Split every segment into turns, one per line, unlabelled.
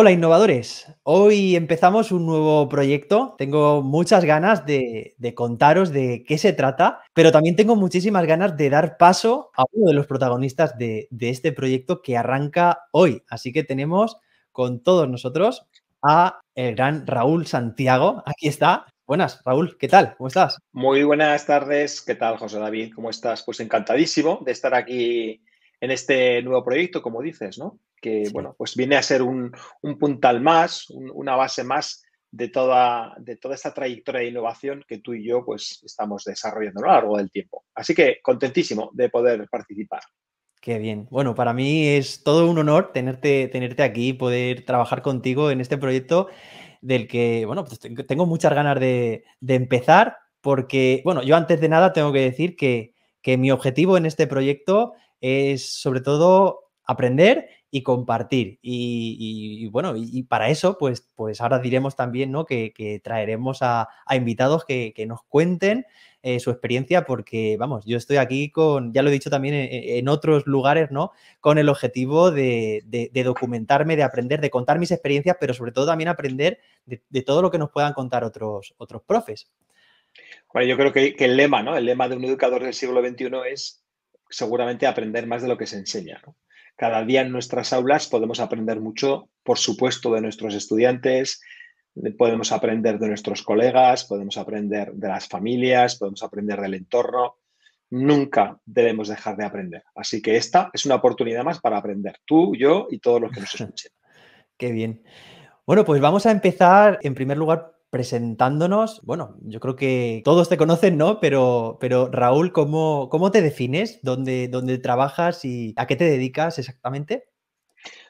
Hola innovadores, hoy empezamos un nuevo proyecto. Tengo muchas ganas de, contaros de qué se trata, pero también tengo muchísimas ganas de dar paso a uno de los protagonistas de, de este proyecto que arranca hoy. Así que tenemos con todos nosotros a el gran Raúl Santiago. Aquí está. Buenas, Raúl, ¿qué tal? ¿Cómo estás?
Muy buenas tardes, ¿qué tal, José David? ¿Cómo estás? Pues encantadísimo de estar aquí en este nuevo proyecto, como dices, ¿no? Que, bueno, pues viene a ser un, puntal más, una base más de toda, de toda esta trayectoria de innovación que tú y yo, pues, estamos desarrollando a lo largo del tiempo. Así que contentísimo de poder participar.
Qué bien. Bueno, para mí es todo un honor tenerte, tenerte aquí, poder trabajar contigo en este proyecto del que, bueno, pues tengo muchas ganas de, de empezar porque, bueno, yo antes de nada tengo que decir que, que mi objetivo en este proyecto es sobre todo aprender y compartir. Y, bueno, y, para eso, pues, pues ahora diremos también ¿no? que, traeremos a, invitados que, que, nos cuenten eh, su experiencia, porque vamos, yo estoy aquí con, ya lo he dicho también e, e, en, otros lugares, ¿no? Con el objetivo de, documentarme, de aprender, de contar mis experiencias, pero sobre todo también aprender de, todo lo que nos puedan contar otros, otros profes.
Bueno, yo creo que, que el lema, ¿no? El lema de un educador del siglo XXI es seguramente aprender más de lo que se enseña. Cada día en nuestras aulas podemos aprender mucho, por supuesto, de nuestros estudiantes, podemos aprender de nuestros colegas, podemos aprender de las familias, podemos aprender del entorno. Nunca debemos dejar de aprender. Así que esta es una oportunidad más para aprender, tú, yo y todos los
que nos escuchen. Qué bien. Bueno, pues vamos a empezar en primer lugar presentándonos. Bueno, yo creo que todos te conocen, ¿no? Pero, pero Raúl, ¿cómo, ¿cómo te defines? ¿Dónde, trabajas y a qué te dedicas exactamente?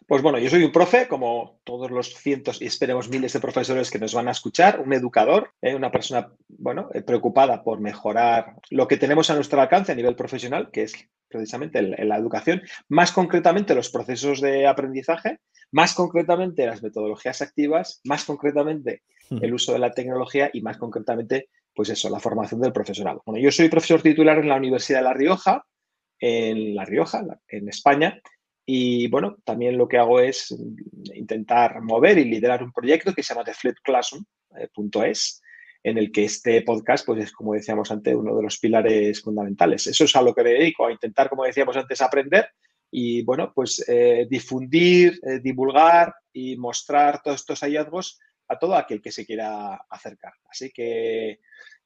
Pues
bueno, yo soy un profe, como todos los cientos y esperemos miles de profesores que nos van a escuchar, un educador, eh, una persona, bueno, eh, preocupada por mejorar lo que tenemos a nuestro alcance a nivel profesional, que es precisamente la educación, más concretamente los procesos de aprendizaje, más concretamente las metodologías activas, más concretamente el uso de la tecnología y más concretamente, pues eso, la formación del profesorado. Bueno, yo soy profesor titular en la Universidad de La Rioja, en La Rioja, en España, y bueno, también lo que hago es intentar mover y liderar un proyecto que se llama eh, es en el que este podcast, pues es como decíamos antes, uno de los pilares fundamentales. Eso es a lo que me dedico, a intentar, como decíamos antes, aprender y bueno, pues eh, difundir, eh, divulgar y mostrar todos estos hallazgos a todo aquel que se quiera acercar. Así que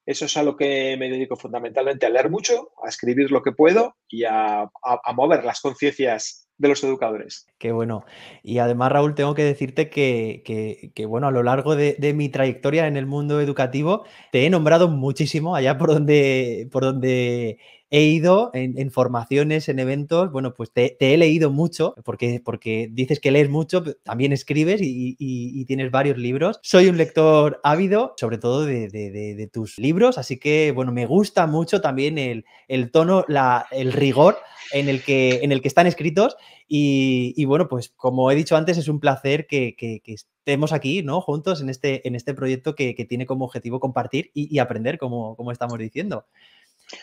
eso es a lo que me dedico fundamentalmente, a leer mucho, a escribir lo que puedo y a, mover las conciencias de los educadores.
Qué bueno. Y además, Raúl, tengo que decirte que, bueno, a lo largo de, de, mi trayectoria en el mundo educativo, te he nombrado muchísimo allá por donde, por donde he ido en, formaciones, en eventos, bueno, pues te, he leído mucho, porque, porque dices que lees mucho, también escribes y, tienes varios libros. Soy un lector ávido, sobre todo de, tus libros, así que, bueno, me gusta mucho también el, tono, el rigor en el que, en el que están escritos. Y, bueno, pues como he dicho antes, es un placer que, estemos aquí, ¿no? Juntos en este, en este proyecto que, tiene como objetivo compartir y, aprender, como, como estamos diciendo.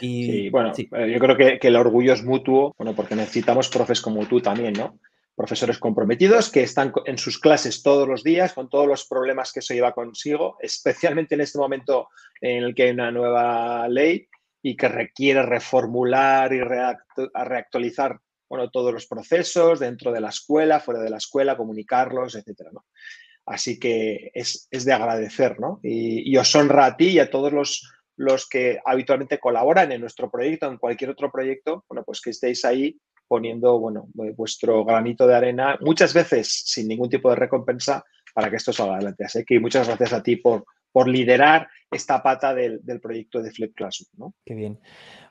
Y, bueno,
eh, yo creo que, el orgullo es mutuo, bueno, porque necesitamos profes como tú también, ¿no? Profesores comprometidos que están en sus clases todos los días con todos los problemas que eso lleva consigo, especialmente en este momento en el que hay una nueva ley y que requiere reformular y reactualizar todos los procesos dentro de la escuela, fuera de la escuela, comunicarlos, etcétera, ¿no? Así que es, de agradecer, ¿no? Y, y os honra a ti y a todos los los que habitualmente colaboran en nuestro proyecto, en cualquier otro proyecto, bueno, pues que estéis ahí poniendo, bueno, eh, vuestro granito de arena, muchas veces sin ningún tipo de recompensa, para que esto salga adelante. Así que muchas gracias a ti por, por liderar esta pata del, proyecto de Flip Classroom.
¿no? Qué bien.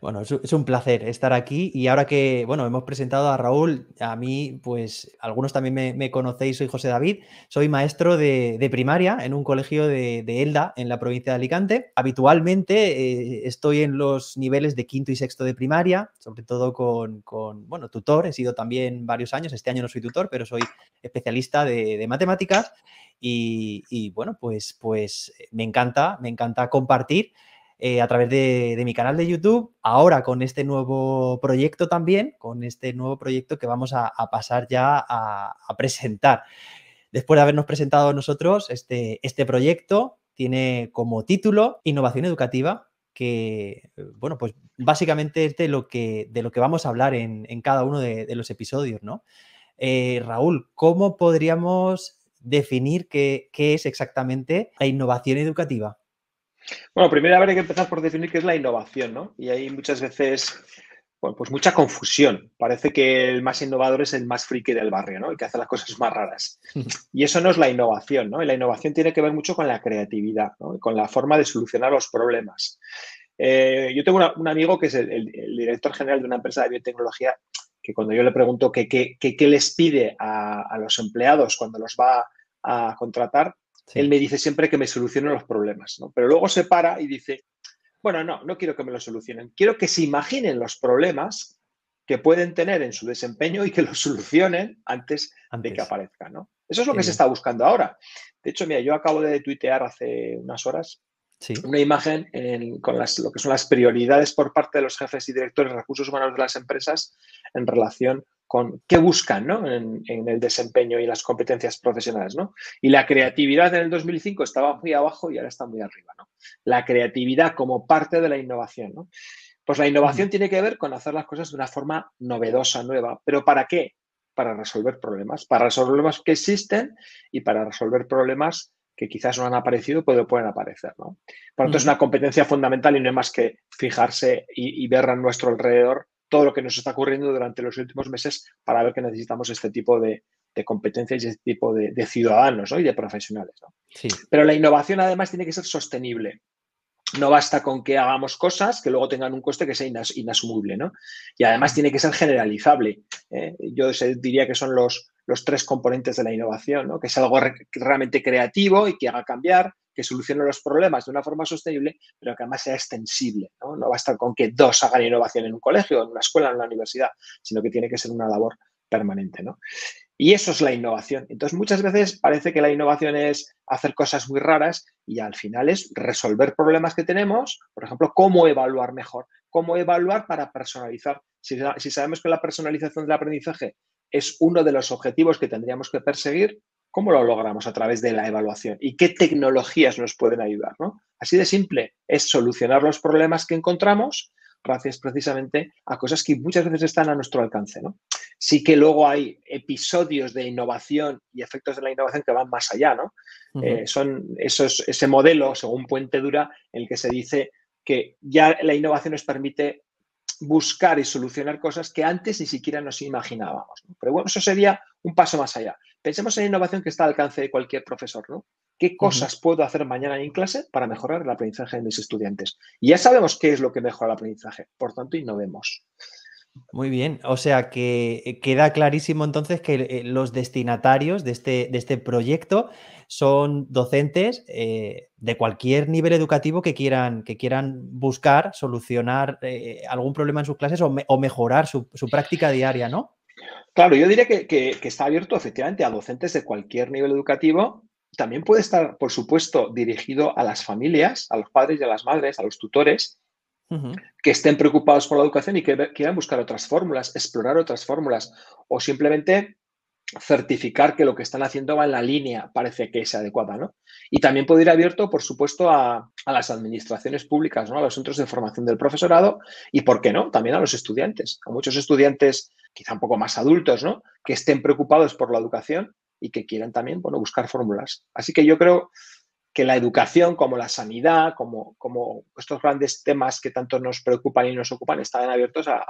Bueno, es, un placer estar aquí y ahora que, bueno, hemos presentado a Raúl, a mí, pues algunos también me, conocéis, soy José David, soy maestro de, primaria en un colegio de, Elda, en la provincia de Alicante. Habitualmente eh, estoy en los niveles de quinto y sexto de primaria, sobre todo con, con, bueno, tutor, he sido también varios años, este año no soy tutor, pero soy especialista de, matemáticas y, y, bueno, pues, pues me encanta, me encanta a compartir eh, a través de, mi canal de YouTube, ahora con este nuevo proyecto también, con este nuevo proyecto que vamos a, pasar ya a, presentar. Después de habernos presentado nosotros, este, este proyecto tiene como título Innovación Educativa, que, bueno, pues básicamente es de lo que, de lo que vamos a hablar en, cada uno de, los episodios, ¿no? Eh, Raúl, ¿cómo podríamos definir qué, es exactamente la innovación educativa?
Bueno, primero hay que empezar por definir qué es la innovación, ¿no? Y hay muchas veces, pues mucha confusión. Parece que el más innovador es el más friki del barrio, ¿no? El que hace las cosas más raras. Y eso no es la innovación, ¿no? Y la innovación tiene que ver mucho con la creatividad, ¿no? con la forma de solucionar los problemas. Eh, yo tengo un amigo que es el, director general de una empresa de biotecnología que cuando yo le pregunto qué les pide a los empleados cuando los va a contratar, él me dice siempre que me solucionen los problemas, ¿no? Pero luego se para y dice, bueno, no, no quiero que me lo solucionen, quiero que se imaginen los problemas que pueden tener en su desempeño y que los solucionen antes, de que aparezcan, Eso es lo que se está buscando ahora. De hecho, mira, yo acabo de tuitear hace unas horas una imagen con las, lo que son las prioridades por parte de los jefes y directores de recursos humanos de las empresas en relación con qué buscan en, el desempeño y las competencias profesionales. ¿no? Y la creatividad en el 2005 estaba muy abajo y ahora está muy arriba. ¿no? La creatividad como parte de la innovación. Pues la innovación tiene que ver con hacer las cosas de una forma novedosa, nueva. ¿Pero para qué? Para resolver problemas, para resolver problemas que existen y para resolver problemas que quizás no han aparecido, pero pueden aparecer. Por lo tanto, es una competencia fundamental y no hay más que fijarse y ver a nuestro alrededor todo lo que nos está ocurriendo durante los últimos meses para ver que necesitamos este tipo de, competencias y este tipo de, ciudadanos y de profesionales. Pero la innovación además tiene que ser sostenible. No basta con que hagamos cosas que luego tengan un coste que sea inasumible. ¿no? Y además tiene que ser generalizable. ¿eh? Yo diría que son los, tres componentes de la innovación, que es algo realmente creativo y que haga cambiar, que solucione los problemas de una forma sostenible, pero que además sea extensible. No, a basta con que dos hagan innovación en un colegio, en una escuela, en una universidad, sino que tiene que ser una labor permanente. Y eso es la innovación. Entonces, muchas veces parece que la innovación es hacer cosas muy raras y al final es resolver problemas que tenemos, por ejemplo, cómo evaluar mejor, cómo evaluar para personalizar. si sabemos que la personalización del aprendizaje es uno de los objetivos que tendríamos que perseguir, ¿Cómo lo logramos? A través de la evaluación. ¿Y qué tecnologías nos pueden ayudar? Así de simple, es solucionar los problemas que encontramos gracias precisamente a cosas que muchas veces están a nuestro alcance. ¿no? Sí que luego hay episodios de innovación y efectos de la innovación que van más allá. ¿no? Eh, son esos, ese modelo, según Puente Dura, en el que se dice que ya la innovación nos permite buscar y solucionar cosas que antes ni siquiera nos imaginábamos. Pero bueno, eso sería un paso más allá. Pensemos en innovación que está al alcance de cualquier profesor, ¿no? ¿Qué cosas puedo hacer mañana en clase para mejorar el aprendizaje de mis estudiantes? Y ya sabemos qué es lo que mejora el aprendizaje, por tanto, innovemos.
Muy bien, o sea que eh, queda clarísimo entonces que eh, los destinatarios de este, de este proyecto son docentes eh, de cualquier nivel educativo que quieran, que quieran buscar solucionar algún problema en sus clases o, mejorar su, práctica diaria, ¿no?
Claro, yo diría que está abierto efectivamente a docentes de cualquier nivel educativo. También puede estar, por supuesto, dirigido a las familias, a los padres y a las madres, a los tutores, que estén preocupados por la educación y que quieran buscar otras fórmulas, explorar otras fórmulas o simplemente certificar que lo que están haciendo va en la línea, parece que es adecuada, ¿no? Y también puede ir abierto, por supuesto, a, las administraciones públicas, ¿no? A los centros de formación del profesorado y, ¿por qué no? También a los estudiantes, a muchos estudiantes quizá un poco más adultos, ¿no? Que estén preocupados por la educación y que quieran también, bueno, buscar fórmulas. Así que yo creo que la educación, como la sanidad, como, como estos grandes temas que tanto nos preocupan y nos ocupan, están abiertos a,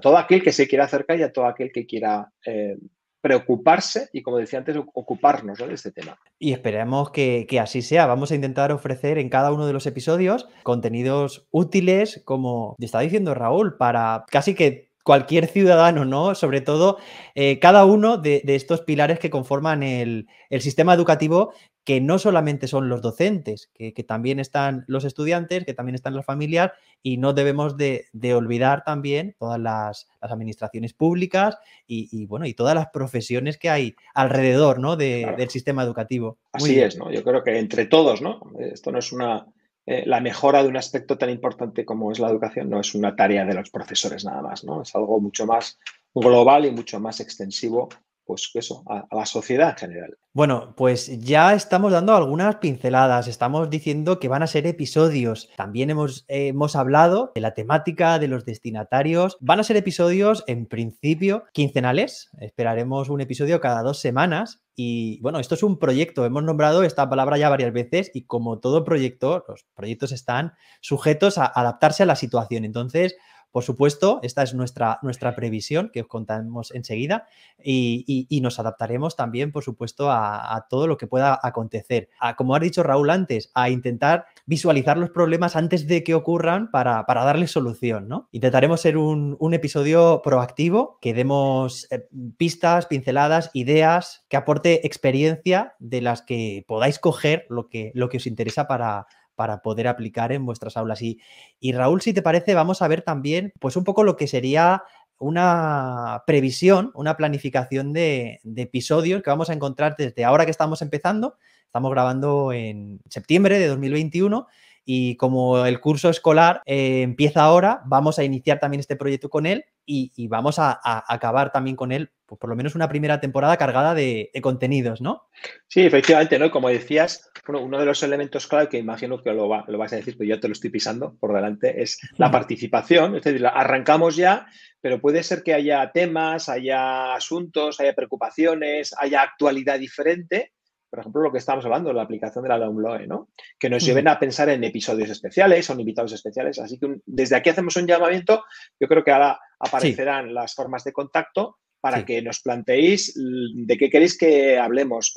todo aquel que se quiera acercar y a todo aquel que quiera eh, preocuparse y, como decía antes, ocuparnos de este tema.
Y esperemos que, así sea. Vamos a intentar ofrecer en cada uno de los episodios contenidos útiles, como está diciendo Raúl, para casi que cualquier ciudadano, ¿no? Sobre todo eh, cada uno de, estos pilares que conforman el, el sistema educativo que no solamente son los docentes, que, también están los estudiantes, que también están las familias y no debemos de, olvidar también todas las, administraciones públicas y, bueno, y todas las profesiones que hay alrededor del sistema educativo. Así es, ¿no?
yo creo que entre todos, ¿no? esto no es una... Eh, la mejora de un aspecto tan importante como es la educación no es una tarea de los profesores nada más, ¿no? es algo mucho más global y mucho más extensivo pues eso, a, la sociedad en general.
Bueno, pues ya estamos dando algunas pinceladas, estamos diciendo que van a ser episodios. También hemos, hemos hablado de la temática de los destinatarios. Van a ser episodios, en principio, quincenales. Esperaremos un episodio cada dos semanas. Y bueno, esto es un proyecto, hemos nombrado esta palabra ya varias veces y como todo proyecto, los proyectos están sujetos a adaptarse a la situación. Entonces, por supuesto, esta es nuestra, nuestra previsión que os contamos enseguida y, nos adaptaremos también, por supuesto, a, todo lo que pueda acontecer. A, como ha dicho Raúl antes, a intentar visualizar los problemas antes de que ocurran para, para darles solución. ¿no? Intentaremos ser un, episodio proactivo que demos eh, pistas, pinceladas, ideas, que aporte experiencia de las que podáis coger lo que, lo que os interesa para, para poder aplicar en vuestras aulas. Y, y Raúl, si te parece, vamos a ver también pues un poco lo que sería una previsión, una planificación de, de, episodios que vamos a encontrar desde ahora que estamos empezando. Estamos grabando en septiembre de 2021 y como el curso escolar eh, empieza ahora, vamos a iniciar también este proyecto con él y, vamos a, acabar también con él, pues, por lo menos una primera temporada cargada de, contenidos, ¿no?
Sí, efectivamente, ¿no? Como decías, uno, de los elementos clave que imagino que lo, lo vas a decir, pero yo te lo estoy pisando por delante, es la participación. Es decir, arrancamos ya, pero puede ser que haya temas, haya asuntos, haya preocupaciones, haya actualidad diferente por ejemplo, lo que estamos hablando, la aplicación de la LOMLOE, ¿no? Que nos lleven mm. a pensar en episodios especiales o invitados especiales. Así que desde aquí hacemos un llamamiento. Yo creo que ahora aparecerán las formas de contacto para que nos planteéis de qué queréis que hablemos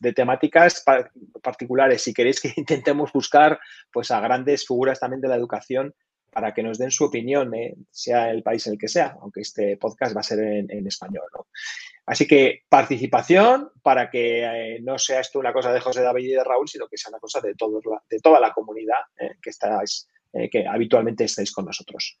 de temáticas particulares. Si queréis que intentemos buscar pues a grandes figuras también de la educación para que nos den su opinión, eh, sea el país en el que sea, aunque este podcast va a ser en, español. Así que participación para que eh, no sea esto una cosa de José David y de Raúl, sino que sea una cosa de, de toda la comunidad eh, que, estáis, que habitualmente estáis con nosotros.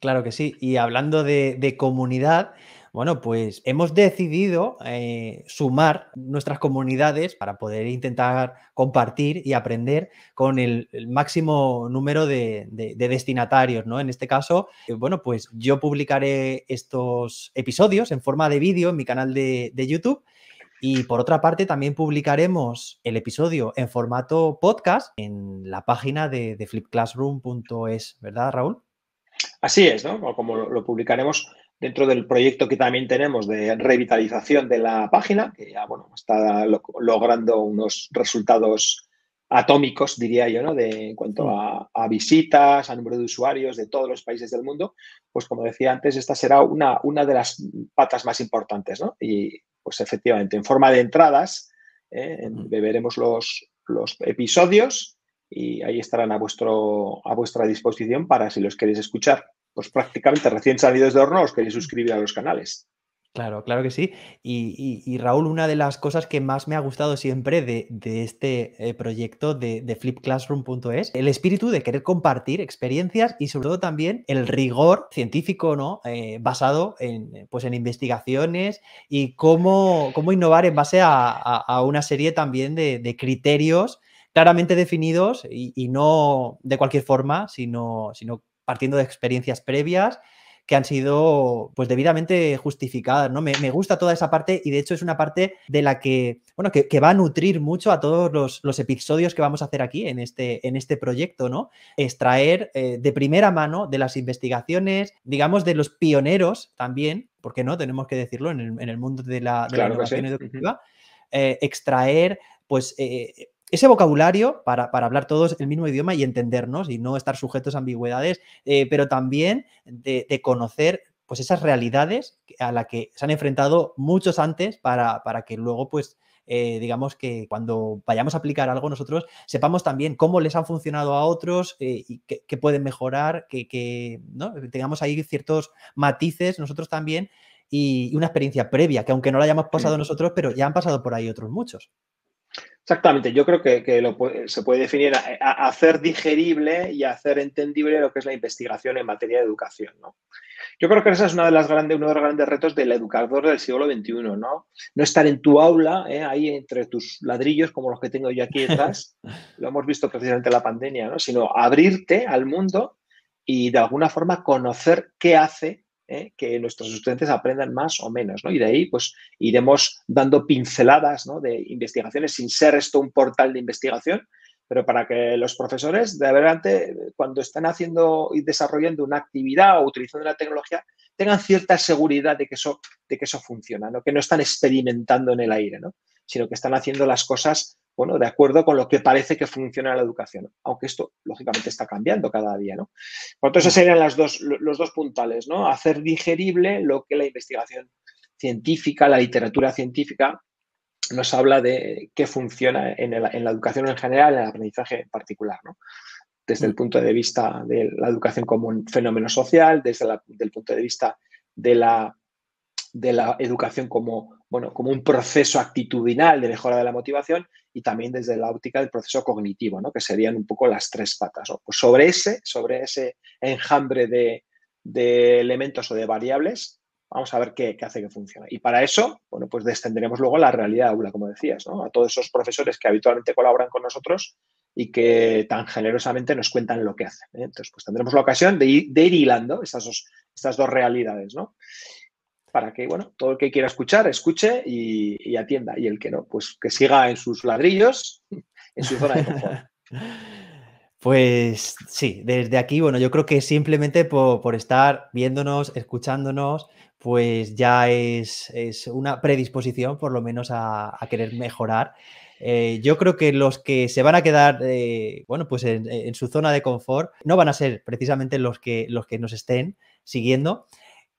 Claro que sí. Y hablando de comunidad, bueno, pues hemos decidido eh, sumar nuestras comunidades para poder intentar compartir y aprender con el, máximo número de, destinatarios, ¿no? En este caso, eh, bueno, pues yo publicaré estos episodios en forma de vídeo en mi canal de, YouTube. Y por otra parte, también publicaremos el episodio en formato podcast en la página de, flipclassroom.es, ¿verdad, Raúl? Así
es, ¿no? Como lo publicaremos dentro del proyecto que también tenemos de revitalización de la página, que ya está logrando unos resultados atómicos, diría yo, ¿no? De, en cuanto a, visitas, a número de usuarios de todos los países del mundo, pues como decía antes, esta será una, una de las patas más importantes, ¿no? Y pues efectivamente, en forma de entradas, ¿eh? los, los episodios y ahí estarán a, vuestro, a vuestra disposición para si los queréis escuchar pues prácticamente recién salidos de horno os queréis mm. suscribir a los canales.
Claro, claro que sí. Y, Raúl, una de las cosas que más me ha gustado siempre de, este eh, proyecto de, de flipclassroom.es, el espíritu de querer compartir experiencias y sobre todo también el rigor científico, ¿no? Eh, basado en, pues, en investigaciones y cómo, cómo innovar en base a, una serie también de, criterios claramente definidos y, no de cualquier forma, sino, sino partiendo de experiencias previas que han sido pues debidamente justificadas, ¿no? Me, me, gusta toda esa parte y de hecho es una parte de la que, bueno, que, va a nutrir mucho a todos los, los, episodios que vamos a hacer aquí en este, en este proyecto, ¿no? Extraer eh, de primera mano de las investigaciones, digamos, de los pioneros también, porque no? Tenemos que decirlo en el, mundo de la, educación educativa, eh, extraer pues eh, ese vocabulario para, hablar todos el mismo idioma y entendernos y no estar sujetos a ambigüedades, eh, pero también de, conocer pues esas realidades a las que se han enfrentado muchos antes para, que luego pues eh, digamos que cuando vayamos a aplicar algo nosotros sepamos también cómo les han funcionado a otros eh, y qué pueden mejorar, que, ¿no? tengamos ahí ciertos matices nosotros también y una experiencia previa, que aunque no la hayamos pasado nosotros, pero ya han pasado por ahí otros muchos.
Exactamente, yo creo que, se puede definir hacer digerible y hacer entendible lo que es la investigación en materia de educación. ¿no? Yo creo que esa es una de las grandes, uno de los grandes retos del educador del siglo XXI, ¿no? No estar en tu aula, ¿eh? ahí entre tus ladrillos, como los que tengo yo aquí detrás, lo hemos visto precisamente en la pandemia, ¿no? Sino abrirte al mundo y de alguna forma conocer qué hace ¿eh? que nuestros estudiantes aprendan más o menos. ¿no? Y de ahí pues, iremos dando pinceladas ¿no? de investigaciones sin ser esto un portal de investigación, pero para que los profesores de adelante, cuando están haciendo y desarrollando una actividad o utilizando la tecnología, tengan cierta seguridad de que eso, de que eso funciona, ¿no? que no están experimentando en el aire, ¿no? sino que están haciendo las cosas bueno, de acuerdo con lo que parece que funciona la educación, aunque esto lógicamente está cambiando cada día, ¿no? Por tanto, esos serían los dos puntales, ¿no? Hacer digerible lo que la investigación científica, la literatura científica nos habla de qué funciona en, la educación en general, en el aprendizaje en particular, ¿no? Desde el punto de vista de la educación como un fenómeno social, desde el punto de vista de la, de la educación como bueno, como un proceso actitudinal de mejora de la motivación y también desde la óptica del proceso cognitivo, ¿no? que serían un poco las tres patas. Pues sobre, ese, sobre ese enjambre de, elementos o de variables, vamos a ver qué, hace que funcione. Y para eso, bueno, pues descenderemos luego a la realidad aula, como decías, ¿no? a todos esos profesores que habitualmente colaboran con nosotros y que tan generosamente nos cuentan lo que hacen. ¿eh? Entonces, pues tendremos la ocasión de ir, de hilando estas dos, estas dos realidades. ¿no? para que, bueno, todo el que quiera escuchar, escuche y, atienda. Y el que no, pues que siga en sus ladrillos, en su zona de confort.
Pues sí, desde aquí, bueno, yo creo que simplemente por, estar viéndonos, escuchándonos, pues ya es, es, una predisposición por lo menos a, querer mejorar. Eh, yo creo que los que se van a quedar, eh, bueno, pues en, en, su zona de confort no van a ser precisamente los que, los que nos estén siguiendo,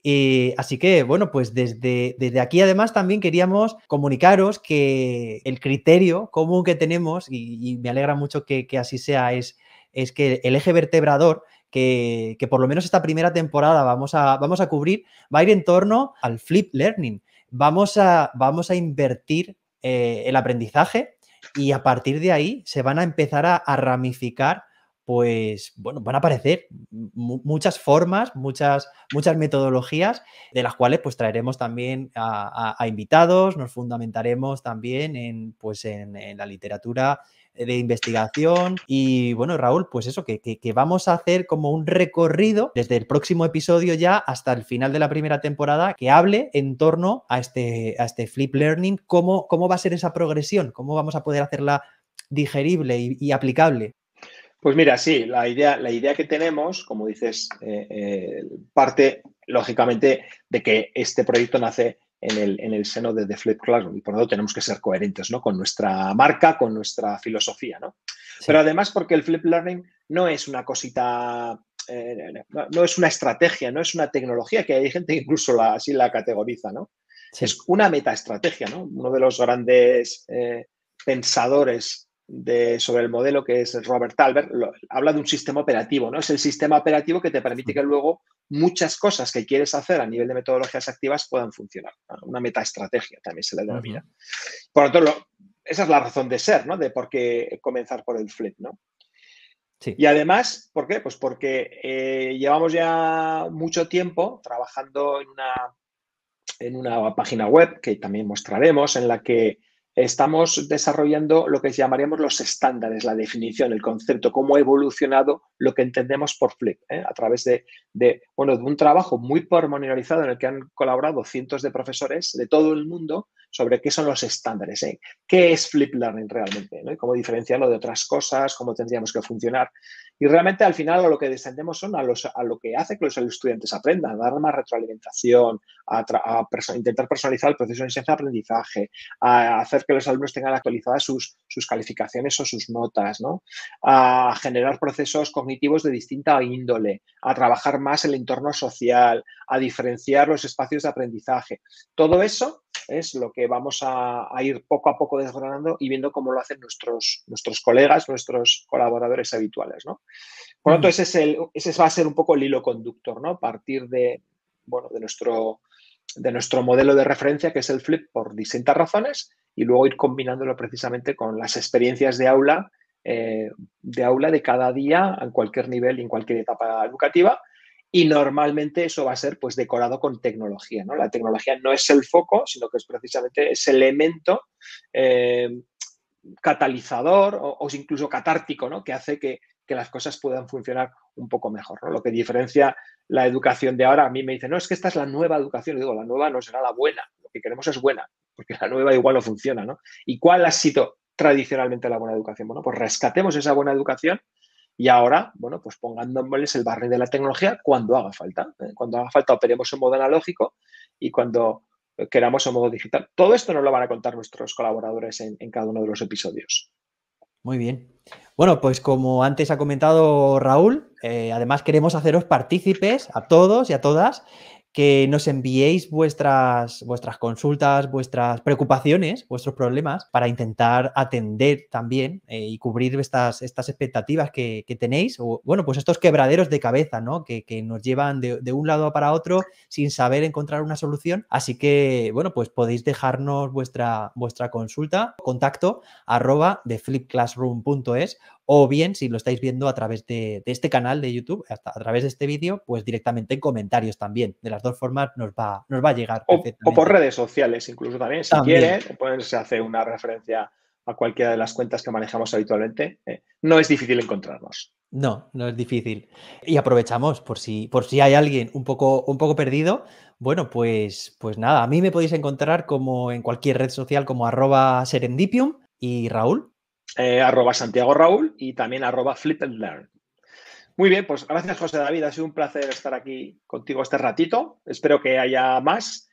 eh, así que, bueno, pues desde, aquí además también queríamos comunicaros que el criterio común que tenemos, y, me alegra mucho que, así sea, es, es que el eje vertebrador que, por lo menos esta primera temporada vamos a, vamos a cubrir va a ir en torno al flip learning. Vamos a, vamos a invertir eh, el aprendizaje y a partir de ahí se van a empezar a ramificar pues bueno, van a aparecer muchas formas, muchas, muchas metodologías, de las cuales pues traeremos también a, invitados, nos fundamentaremos también en, pues, en, la literatura de investigación y bueno Raúl pues eso que, que, vamos a hacer como un recorrido desde el próximo episodio ya hasta el final de la primera temporada que hable en torno a este, este flip learning cómo, cómo va a ser esa progresión cómo vamos a poder hacerla digerible y aplicable
pues mira, sí, la idea, la idea que tenemos, como dices, eh, eh, parte lógicamente de que este proyecto nace en el, seno de The Flip Classroom y por lo tanto tenemos que ser coherentes ¿no? con nuestra marca, con nuestra filosofía. ¿no? Pero además porque el Flip Learning no es una cosita, eh, no, es una estrategia, no es una tecnología que hay gente que incluso así la categoriza. ¿no? Es una metaestrategia. ¿no? Uno de los grandes pensadores sobre el modelo que es Robert Talbert, habla de un sistema operativo, ¿no? Es el sistema operativo que te permite que luego muchas cosas que quieres hacer a nivel de metodologías activas puedan funcionar. Una metaestrategia también se le denomina. Por lo tanto, esa es la razón de ser, ¿no? De por qué comenzar por el flip, ¿no? Y además, ¿por qué? Pues porque eh, llevamos ya mucho tiempo trabajando en en una página web que también mostraremos, en la que estamos desarrollando lo que llamaríamos los estándares, la definición, el concepto, cómo ha evolucionado lo que entendemos por Flip, ¿eh? a través de, bueno, de un trabajo muy pormenorizado en el que han colaborado cientos de profesores de todo el mundo sobre qué son los estándares, ¿eh? qué es flip learning realmente, cómo diferenciarlo de otras cosas, cómo tendríamos que funcionar. Y realmente al final a lo que descendemos son a, lo que hace que los estudiantes aprendan, a dar más retroalimentación, a, intentar personalizar el proceso de enseñanza aprendizaje, a hacer que los alumnos tengan actualizadas sus, calificaciones o sus notas, a generar procesos cognitivos de distinta índole, a trabajar más el entorno social, a diferenciar los espacios de aprendizaje. Todo eso es lo que vamos a, ir poco a poco desgranando y viendo cómo lo hacen nuestros, nuestros colegas, nuestros colaboradores habituales, ¿no? Por lo tanto, ese, es ese va a ser un poco el hilo conductor, ¿no? Partir de, de nuestro, modelo de referencia, que es el flip, por distintas razones, y luego ir combinándolo precisamente con las experiencias de aula, eh, de aula de cada día, en cualquier nivel y en cualquier etapa educativa, y normalmente eso va a ser pues decorado con tecnología, ¿no? La tecnología no es el foco, sino que es precisamente ese elemento eh, catalizador o, incluso catártico, ¿no? Que hace que, las cosas puedan funcionar un poco mejor, Lo que diferencia la educación de ahora, a mí me dicen, no, es que esta es la nueva educación, y digo, la nueva no será la buena, lo que queremos es buena, porque la nueva igual no funciona, ¿Y cuál ha sido tradicionalmente la buena educación? Bueno, pues rescatemos esa buena educación y ahora, bueno, pues pongándoles el barril de la tecnología cuando haga falta. ¿eh? Cuando haga falta operemos en modo analógico y cuando eh, queramos en modo digital. Todo esto nos lo van a contar nuestros colaboradores en, cada uno de los episodios.
Muy bien. Bueno, pues como antes ha comentado Raúl, eh, además queremos haceros partícipes a todos y a todas que nos enviéis vuestras, vuestras consultas, vuestras preocupaciones, vuestros problemas para intentar atender también eh, y cubrir estas, estas expectativas que, tenéis, o bueno, pues estos quebraderos de cabeza, ¿no? Que, nos llevan de, un lado para otro sin saber encontrar una solución. Así que, bueno, pues podéis dejarnos vuestra, vuestra consulta, contacto arroba de flipclassroom.es o bien si lo estáis viendo a través de, este canal de YouTube, a través de este vídeo, pues directamente en comentarios también. De las dos formas nos va, nos va a llegar. O, por redes
sociales, incluso también, si también. quieren, pueden hacer una referencia a cualquiera de las cuentas que manejamos habitualmente. Eh, no es difícil encontrarnos.
No, no es difícil. Y aprovechamos por si, por si hay alguien un poco, un poco perdido. Bueno, pues, pues nada, a mí me podéis encontrar como en cualquier red social como arroba serendipium. Y Raúl,
eh, arroba Santiago Raúl y también arroba Flip and Learn. Muy bien, pues gracias José David, ha sido un placer estar aquí contigo este ratito. Espero que haya más.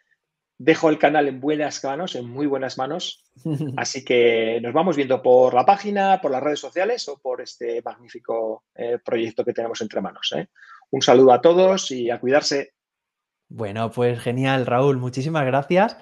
Dejo el canal en buenas manos, en muy buenas manos. Así que nos vamos viendo por la página, por las redes sociales o por este magnífico eh, proyecto que tenemos entre manos. ¿eh? Un saludo a todos y a cuidarse.
Bueno, pues genial, Raúl, muchísimas gracias.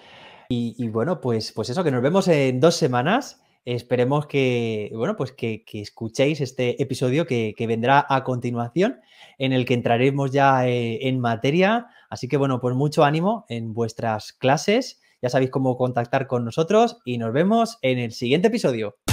Y, bueno, pues, pues eso, que nos vemos en dos semanas. Esperemos que, bueno, pues que, escuchéis este episodio que, vendrá a continuación, en el que entraremos ya eh, en materia. Así que, bueno, pues mucho ánimo en vuestras clases. Ya sabéis cómo contactar con nosotros y nos vemos en el siguiente episodio.